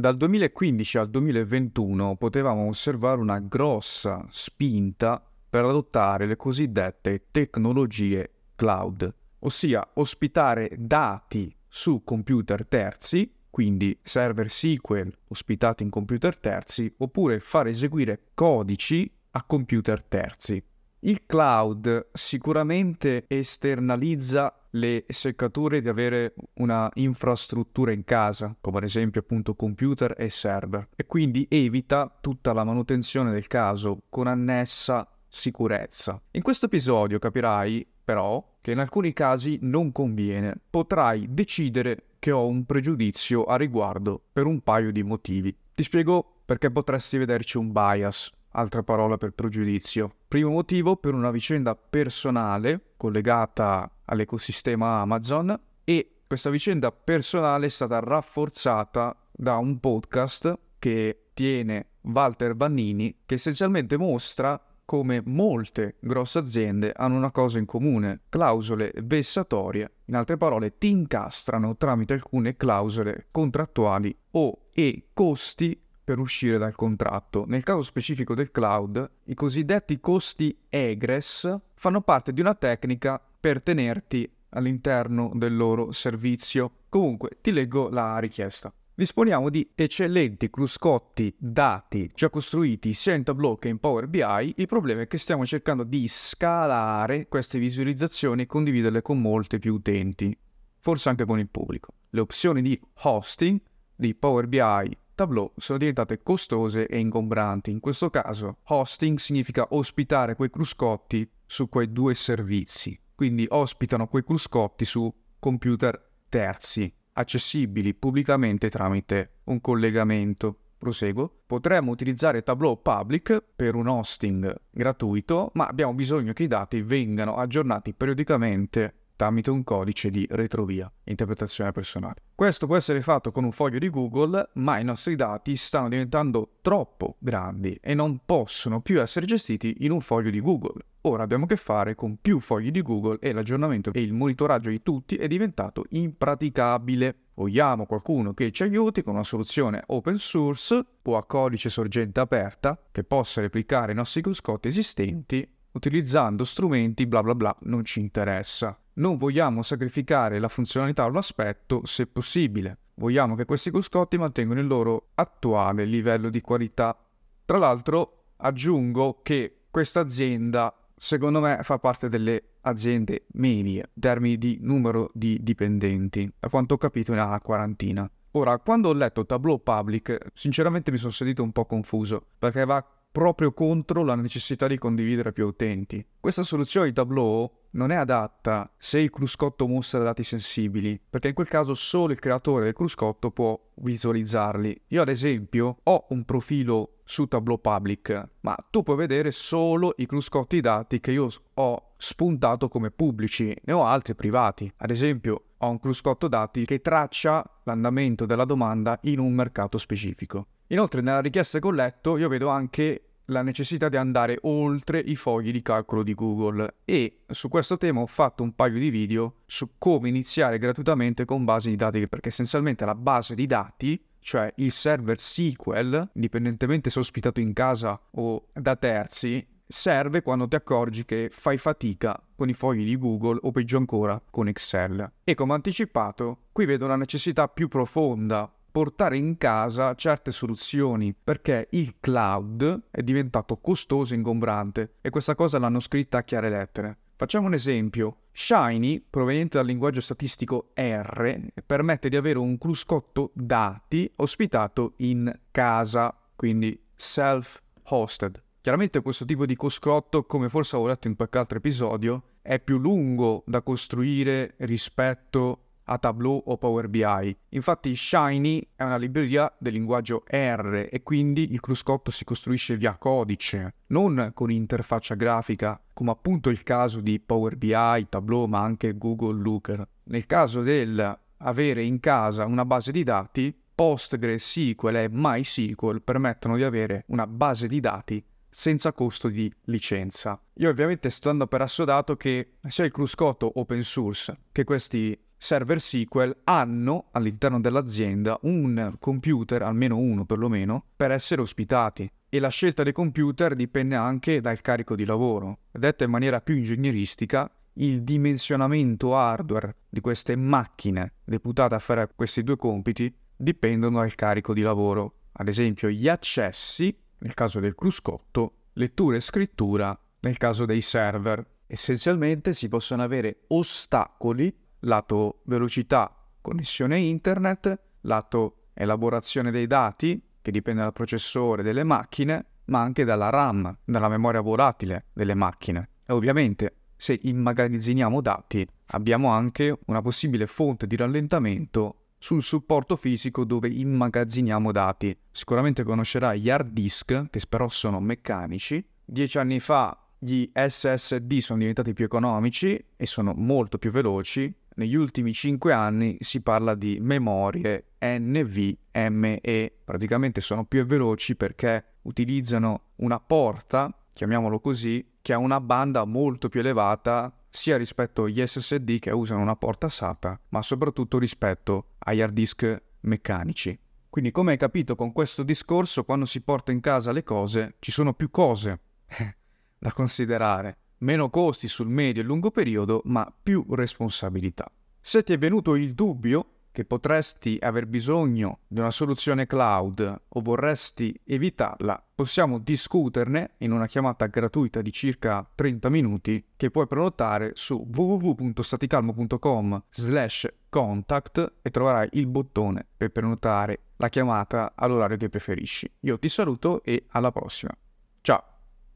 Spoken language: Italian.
Dal 2015 al 2021 potevamo osservare una grossa spinta per adottare le cosiddette tecnologie cloud, ossia ospitare dati su computer terzi, quindi server SQL ospitati in computer terzi, oppure far eseguire codici a computer terzi. Il cloud sicuramente esternalizza le seccature di avere una infrastruttura in casa, come ad esempio appunto computer e server, e quindi evita tutta la manutenzione del caso con annessa sicurezza. In questo episodio capirai però che in alcuni casi non conviene, potrai decidere che ho un pregiudizio a riguardo per un paio di motivi. Ti spiego perché potresti vederci un bias, altra parola per pregiudizio. Primo motivo per una vicenda personale collegata all'ecosistema Amazon e questa vicenda personale è stata rafforzata da un podcast che tiene Walter Bannini che essenzialmente mostra come molte grosse aziende hanno una cosa in comune, clausole vessatorie, in altre parole ti incastrano tramite alcune clausole contrattuali o e costi per uscire dal contratto. Nel caso specifico del cloud, i cosiddetti costi egress fanno parte di una tecnica per tenerti all'interno del loro servizio. Comunque, ti leggo la richiesta. Disponiamo di eccellenti cruscotti dati già costruiti sia in Tableau che in Power BI, il problema è che stiamo cercando di scalare queste visualizzazioni e condividerle con molti più utenti, forse anche con il pubblico. Le opzioni di hosting di Power BI Tableau sono diventate costose e ingombranti. In questo caso, hosting significa ospitare quei cruscotti su quei due servizi. Quindi ospitano quei cruscotti su computer terzi, accessibili pubblicamente tramite un collegamento. Proseguo. Potremmo utilizzare Tableau Public per un hosting gratuito, ma abbiamo bisogno che i dati vengano aggiornati periodicamente tramite un codice di retrovia, interpretazione personale. Questo può essere fatto con un foglio di Google, ma i nostri dati stanno diventando troppo grandi e non possono più essere gestiti in un foglio di Google. Ora abbiamo a che fare con più fogli di Google e l'aggiornamento e il monitoraggio di tutti è diventato impraticabile. Vogliamo qualcuno che ci aiuti con una soluzione open source o a codice sorgente aperta che possa replicare i nostri cruscotti esistenti utilizzando strumenti bla bla bla non ci interessa non vogliamo sacrificare la funzionalità o l'aspetto se possibile. Vogliamo che questi cruscotti mantengano il loro attuale livello di qualità. Tra l'altro aggiungo che questa azienda secondo me fa parte delle aziende medie in termini di numero di dipendenti. A quanto ho capito ne una quarantina. Ora, quando ho letto Tableau Public, sinceramente mi sono sentito un po' confuso, perché va proprio contro la necessità di condividere più utenti. Questa soluzione di Tableau non è adatta se il cruscotto mostra dati sensibili, perché in quel caso solo il creatore del cruscotto può visualizzarli. Io ad esempio ho un profilo su Tableau Public, ma tu puoi vedere solo i cruscotti dati che io ho spuntato come pubblici, ne ho altri privati. Ad esempio ho un cruscotto dati che traccia l'andamento della domanda in un mercato specifico. Inoltre nella richiesta che ho letto io vedo anche la necessità di andare oltre i fogli di calcolo di Google e su questo tema ho fatto un paio di video su come iniziare gratuitamente con basi di dati perché essenzialmente la base di dati cioè il server SQL, indipendentemente se ospitato in casa o da terzi, serve quando ti accorgi che fai fatica con i fogli di Google o peggio ancora con Excel. E come anticipato, qui vedo una necessità più profonda portare in casa certe soluzioni perché il cloud è diventato costoso e ingombrante e questa cosa l'hanno scritta a chiare lettere. Facciamo un esempio. Shiny, proveniente dal linguaggio statistico R, permette di avere un cruscotto dati ospitato in casa, quindi self-hosted. Chiaramente questo tipo di cruscotto, come forse avevo detto in qualche altro episodio, è più lungo da costruire rispetto a Tableau o Power BI. Infatti Shiny è una libreria del linguaggio R e quindi il cruscotto si costruisce via codice, non con interfaccia grafica, come appunto il caso di Power BI, Tableau, ma anche Google Looker. Nel caso del avere in casa una base di dati, PostgreSQL e MySQL permettono di avere una base di dati senza costo di licenza. Io ovviamente sto dando per assodato che sia il cruscotto open source che questi server SQL hanno all'interno dell'azienda un computer, almeno uno perlomeno, per essere ospitati. E la scelta dei computer dipende anche dal carico di lavoro. Detta in maniera più ingegneristica, il dimensionamento hardware di queste macchine deputate a fare questi due compiti dipendono dal carico di lavoro. Ad esempio, gli accessi, nel caso del cruscotto, lettura e scrittura, nel caso dei server. Essenzialmente si possono avere ostacoli lato velocità, connessione internet, lato elaborazione dei dati, che dipende dal processore delle macchine, ma anche dalla RAM, dalla memoria volatile delle macchine. E ovviamente, se immagazziniamo dati, abbiamo anche una possibile fonte di rallentamento sul supporto fisico dove immagazziniamo dati. Sicuramente conoscerai gli hard disk, che però sono meccanici. Dieci anni fa gli SSD sono diventati più economici e sono molto più veloci negli ultimi cinque anni si parla di memorie NVMe, praticamente sono più veloci perché utilizzano una porta, chiamiamolo così, che ha una banda molto più elevata sia rispetto agli SSD che usano una porta SATA, ma soprattutto rispetto agli hard disk meccanici. Quindi come hai capito con questo discorso, quando si porta in casa le cose, ci sono più cose da considerare meno costi sul medio e lungo periodo, ma più responsabilità. Se ti è venuto il dubbio che potresti aver bisogno di una soluzione cloud o vorresti evitarla, possiamo discuterne in una chiamata gratuita di circa 30 minuti che puoi prenotare su www.staticalmo.com slash contact e troverai il bottone per prenotare la chiamata all'orario che preferisci. Io ti saluto e alla prossima. Ciao!